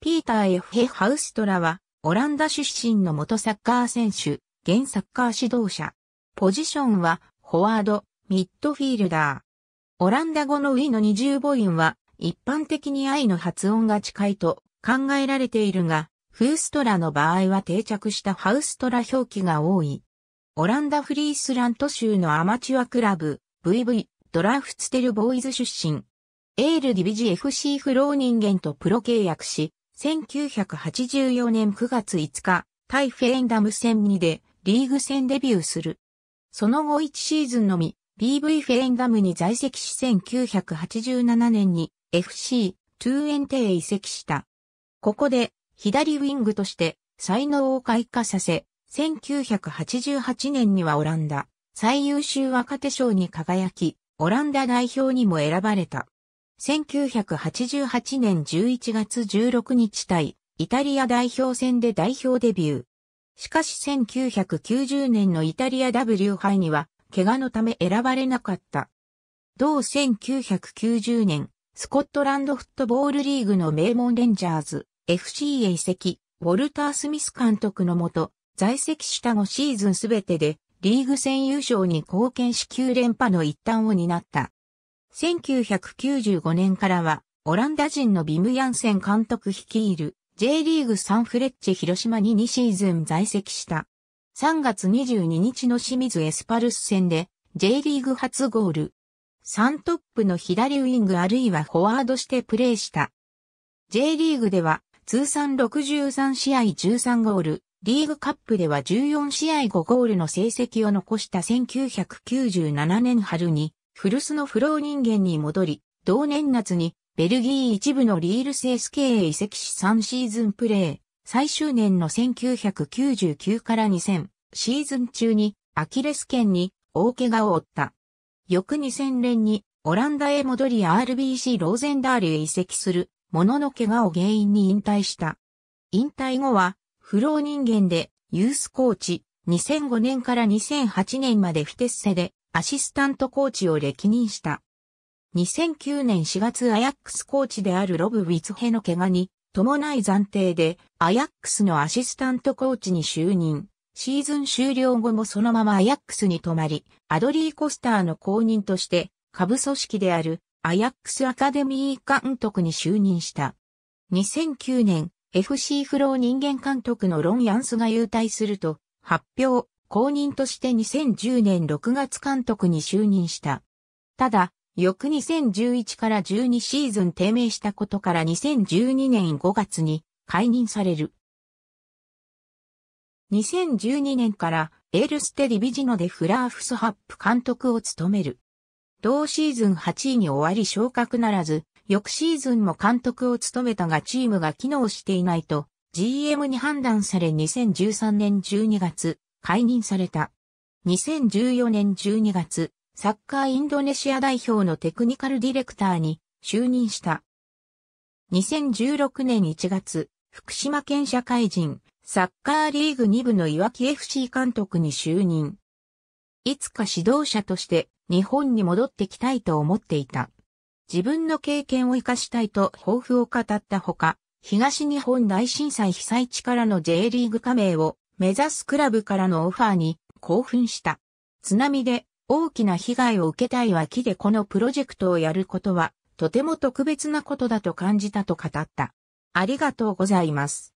ピーター・エフヘ・ハウストラは、オランダ出身の元サッカー選手、現サッカー指導者。ポジションは、フォワード、ミッドフィールダー。オランダ語のウィの二重母音は、一般的に愛の発音が近いと考えられているが、フーストラの場合は定着したハウストラ表記が多い。オランダフリースラント州のアマチュアクラブ、VV、ドラフツテルボーイズ出身。エールディビジ FC フロー人間とプロ契約し、1984年9月5日、対フェエンダム戦にでリーグ戦デビューする。その後1シーズンのみ、BV フェエンダムに在籍し1987年に FC トゥーエンテへ移籍した。ここで左ウィングとして才能を開花させ、1988年にはオランダ最優秀若手賞に輝き、オランダ代表にも選ばれた。1988年11月16日対イタリア代表戦で代表デビュー。しかし1990年のイタリア W 杯には怪我のため選ばれなかった。同1990年、スコットランドフットボールリーグの名門レンジャーズ FC へ移籍、ウォルター・スミス監督のもと、在籍した後シーズンすべてでリーグ戦優勝に貢献し9連覇の一端を担った。1995年からは、オランダ人のビム・ヤンセン監督率いる J リーグサンフレッチェ広島に2シーズン在籍した。3月22日の清水エスパルス戦で J リーグ初ゴール。3トップの左ウィングあるいはフォワードしてプレーした。J リーグでは通算63試合13ゴール、リーグカップでは14試合5ゴールの成績を残した1997年春に古巣のフロー人間に戻り、同年夏にベルギー一部のリールス SK へ移籍し3シーズンプレー、最終年の1999から2000シーズン中にアキレス腱に大怪我を負った。翌2000年にオランダへ戻り RBC ローゼンダールへ移籍するものの怪我を原因に引退した。引退後は不老人間でユースコーチ2005年から2008年までフィテッセでアシスタントコーチを歴任した。2009年4月アヤックスコーチであるロブ・ウィツヘの怪我に伴い暫定でアヤックスのアシスタントコーチに就任。シーズン終了後もそのままアヤックスに泊まり、アドリー・コスターの後任として下部組織であるアヤックスアカデミー監督に就任した。2009年 FC フロー人間監督のロン・ヤンスが優退すると発表。公認として2010年6月監督に就任した。ただ、翌2011から12シーズン低迷したことから2012年5月に解任される。2012年からエールステディビジノでフラーフスハップ監督を務める。同シーズン8位に終わり昇格ならず、翌シーズンも監督を務めたがチームが機能していないと GM に判断され2013年12月、解任された。2014年12月、サッカーインドネシア代表のテクニカルディレクターに就任した。2016年1月、福島県社会人、サッカーリーグ2部のいわき FC 監督に就任。いつか指導者として日本に戻ってきたいと思っていた。自分の経験を活かしたいと抱負を語ったほか、東日本大震災被災地からの J リーグ加盟を目指すクラブからのオファーに興奮した。津波で大きな被害を受けたい脇でこのプロジェクトをやることはとても特別なことだと感じたと語った。ありがとうございます。